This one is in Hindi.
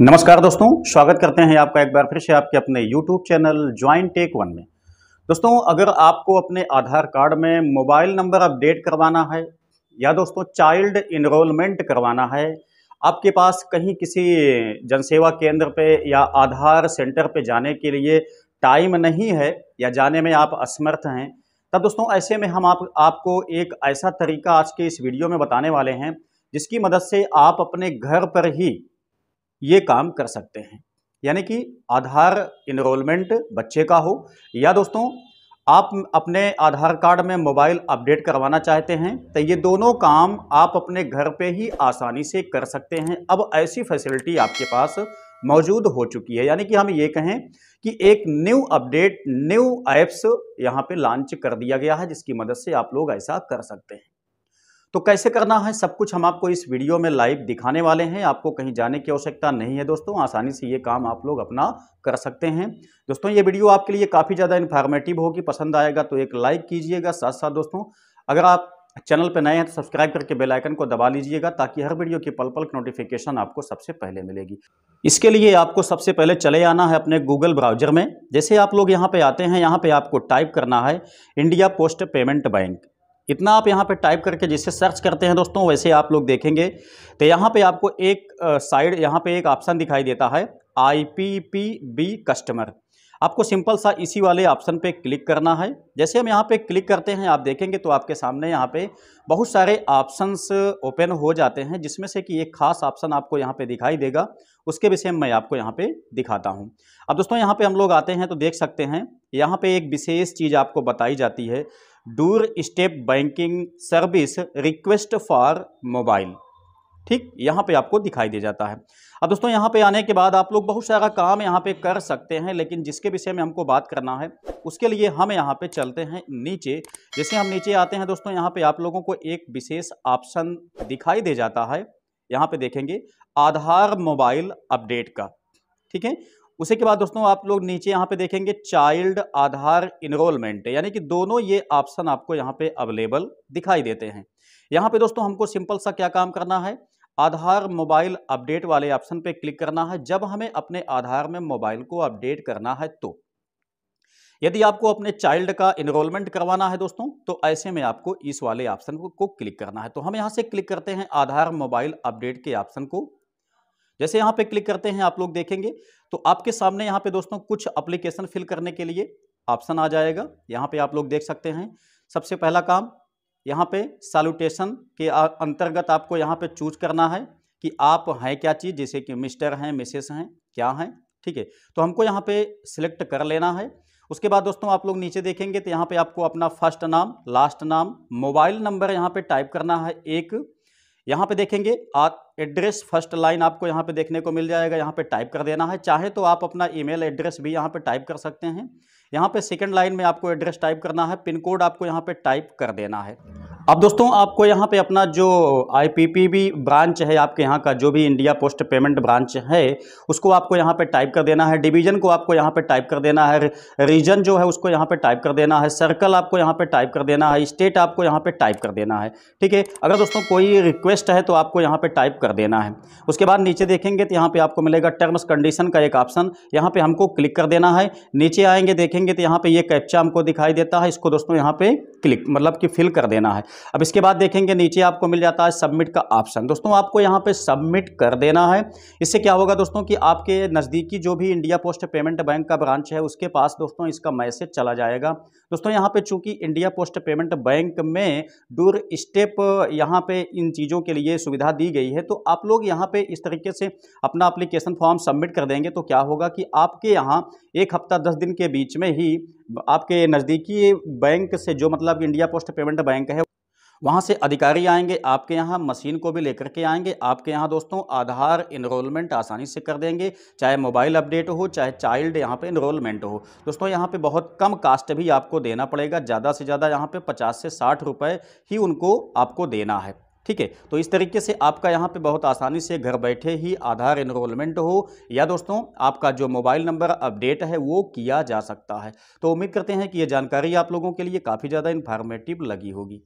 नमस्कार दोस्तों स्वागत करते हैं आपका एक बार फिर से आपके अपने YouTube channel join tech one में दोस्तों अगर आपको अपने आधार कार्ड में मोबाइल नंबर अपडेट करवाना है या दोस्तों चाइल्ड इनरोलमेंट करवाना है आपके पास कहीं किसी जनसेवा केंद्र पे या आधार सेंटर पे जाने के लिए टाइम नहीं है या जाने में आप असमर्थ हैं तब दोस्तों ऐसे में हम आप, आपको एक ऐसा तरीका आज के इस वीडियो में बताने वाले हैं जिसकी मदद से आप अपने घर पर ही ये काम कर सकते हैं यानी कि आधार इनरोलमेंट बच्चे का हो या दोस्तों आप अपने आधार कार्ड में मोबाइल अपडेट करवाना चाहते हैं तो ये दोनों काम आप अपने घर पे ही आसानी से कर सकते हैं अब ऐसी फैसिलिटी आपके पास मौजूद हो चुकी है यानी कि हम ये कहें कि एक न्यू अपडेट न्यू ऐप्स यहाँ पे लॉन्च कर दिया गया है जिसकी मदद से आप लोग ऐसा कर सकते हैं तो कैसे करना है सब कुछ हम आपको इस वीडियो में लाइव दिखाने वाले हैं आपको कहीं जाने की आवश्यकता नहीं है दोस्तों आसानी से ये काम आप लोग अपना कर सकते हैं दोस्तों ये वीडियो आपके लिए काफ़ी ज़्यादा इन्फॉर्मेटिव होगी पसंद आएगा तो एक लाइक कीजिएगा साथ साथ दोस्तों अगर आप चैनल पर नए हैं तो सब्सक्राइब करके बेल आइकन को दबा लीजिएगा ताकि हर वीडियो की पल पल नोटिफिकेशन आपको सबसे पहले मिलेगी इसके लिए आपको सबसे पहले चले आना है अपने गूगल ब्राउजर में जैसे आप लोग यहाँ पे आते हैं यहाँ पे आपको टाइप करना है इंडिया पोस्ट पेमेंट बैंक इतना आप यहाँ पे टाइप करके जिससे सर्च करते हैं दोस्तों वैसे आप लोग देखेंगे तो यहाँ पे आपको एक साइड यहाँ पे एक ऑप्शन दिखाई देता है I P P B customer आपको सिंपल सा इसी वाले ऑप्शन पे क्लिक करना है जैसे हम यहाँ पे क्लिक करते हैं आप देखेंगे तो आपके सामने यहाँ पे बहुत सारे ऑप्शंस ओपन हो जाते हैं जिसमें से कि एक खास ऑप्शन आपको यहाँ पे दिखाई देगा उसके विषय में मैं आपको यहाँ पे दिखाता हूँ अब दोस्तों यहाँ पे हम लोग आते हैं तो देख सकते हैं यहाँ पर एक विशेष चीज़ आपको बताई जाती है doorstep banking service request for mobile ठीक यहाँ पे आपको दिखाई दे जाता है अब दोस्तों यहाँ पे आने के बाद आप लोग बहुत सारा काम यहाँ पे कर सकते हैं लेकिन जिसके विषय में हमको बात करना है उसके लिए हम यहाँ पे चलते हैं नीचे जैसे हम नीचे आते हैं दोस्तों यहाँ पे आप लोगों को एक विशेष ऑप्शन दिखाई दे जाता है यहाँ पे देखेंगे आधार मोबाइल अपडेट का ठीक है उसी के बाद दोस्तों आप लोग नीचे यहाँ पे देखेंगे चाइल्ड आधार इनरोलमेंट यानी कि दोनों ये ऑप्शन आपको यहाँ पे अवेलेबल दिखाई देते हैं यहाँ पे दोस्तों हमको सिंपल सा क्या काम करना है आधार मोबाइल अपडेट वाले ऑप्शन पे क्लिक करना है जब हमें अपने आधार में मोबाइल को अपडेट करना है तो यदि आपको अपने चाइल्ड का इनरोलमेंट करवाना है दोस्तों तो ऐसे में आपको इस वाले ऑप्शन को क्लिक करना है तो हम यहाँ से क्लिक करते हैं आधार मोबाइल अपडेट के ऑप्शन को जैसे यहाँ पे क्लिक करते हैं आप लोग देखेंगे तो आपके सामने यहाँ पे दोस्तों कुछ अप्लीकेशन फिल करने के लिए ऑप्शन आ जाएगा यहाँ पे आप लोग देख सकते हैं सबसे पहला काम यहाँ पे सैल्यूटेशन के अंतर्गत आपको यहाँ पे चूज करना है कि आप हैं क्या चीज़ जैसे कि मिस्टर हैं मिसेस हैं क्या हैं ठीक है तो हमको यहाँ पे सिलेक्ट कर लेना है उसके बाद दोस्तों आप लोग नीचे देखेंगे तो यहाँ पे आपको अपना फर्स्ट नाम लास्ट नाम मोबाइल नंबर यहाँ पे टाइप करना है एक यहाँ पे देखेंगे एड्रेस फर्स्ट लाइन आपको यहाँ पे देखने को मिल जाएगा यहाँ पे टाइप कर देना है चाहे तो आप अपना ईमेल एड्रेस भी यहाँ पे टाइप कर सकते हैं यहाँ पे सेकंड लाइन में आपको एड्रेस टाइप करना है पिन कोड आपको यहाँ पे टाइप कर देना है अब दोस्तों आपको यहाँ पे अपना जो आईपीपीबी ब्रांच है आपके यहाँ का जो भी इंडिया पोस्ट पेमेंट ब्रांच है उसको आपको यहाँ पे टाइप कर देना है डिवीजन को आपको यहाँ पे टाइप कर देना है रीजन जो है उसको यहाँ पे टाइप कर देना है सर्कल आपको यहाँ पे टाइप कर देना है स्टेट आपको यहाँ पे टाइप कर देना है ठीक है अगर दोस्तों कोई रिक्वेस्ट है तो आपको यहाँ पर टाइप कर देना है उसके बाद नीचे देखेंगे तो यहाँ पर आपको मिलेगा टर्म्स कंडीशन का एक ऑप्शन यहाँ पर हमको क्लिक कर देना है नीचे आएंगे देखेंगे तो यहाँ पर ये कैप्चा हमको दिखाई देता है इसको दोस्तों यहाँ पर क्लिक मतलब कि फिल कर देना है अब इसके बाद देखेंगे नीचे आपको मिल जाता है सबमिट का ऑप्शन दोस्तों आपको यहाँ पे सबमिट कर देना है इससे क्या होगा दोस्तों कि आपके नज़दीकी जो भी इंडिया पोस्ट पेमेंट बैंक का ब्रांच है उसके पास दोस्तों इसका मैसेज चला जाएगा दोस्तों यहाँ पर चूँकि इंडिया पोस्ट पेमेंट बैंक में डूर स्टेप यहाँ पर इन चीज़ों के लिए सुविधा दी गई है तो आप लोग यहाँ पर इस तरीके से अपना अप्लीकेशन फॉर्म सबमिट कर देंगे तो क्या होगा कि आपके यहाँ एक हफ्ता दस दिन के बीच में ही आपके नज़दीकी बैंक से जो मतलब इंडिया पोस्ट पेमेंट बैंक है वहाँ से अधिकारी आएंगे आपके यहाँ मशीन को भी लेकर के आएंगे आपके यहाँ दोस्तों आधार इनरोलमेंट आसानी से कर देंगे चाहे मोबाइल अपडेट हो चाहे चाइल्ड यहाँ पे इनरोलमेंट हो दोस्तों यहाँ पे बहुत कम कास्ट भी आपको देना पड़ेगा ज़्यादा से ज़्यादा यहाँ पे पचास से साठ रुपए ही उनको आपको देना है ठीक है तो इस तरीके से आपका यहाँ पे बहुत आसानी से घर बैठे ही आधार इनरोलमेंट हो या दोस्तों आपका जो मोबाइल नंबर अपडेट है वो किया जा सकता है तो उम्मीद करते हैं कि ये जानकारी आप लोगों के लिए काफ़ी ज़्यादा इन्फॉर्मेटिव लगी होगी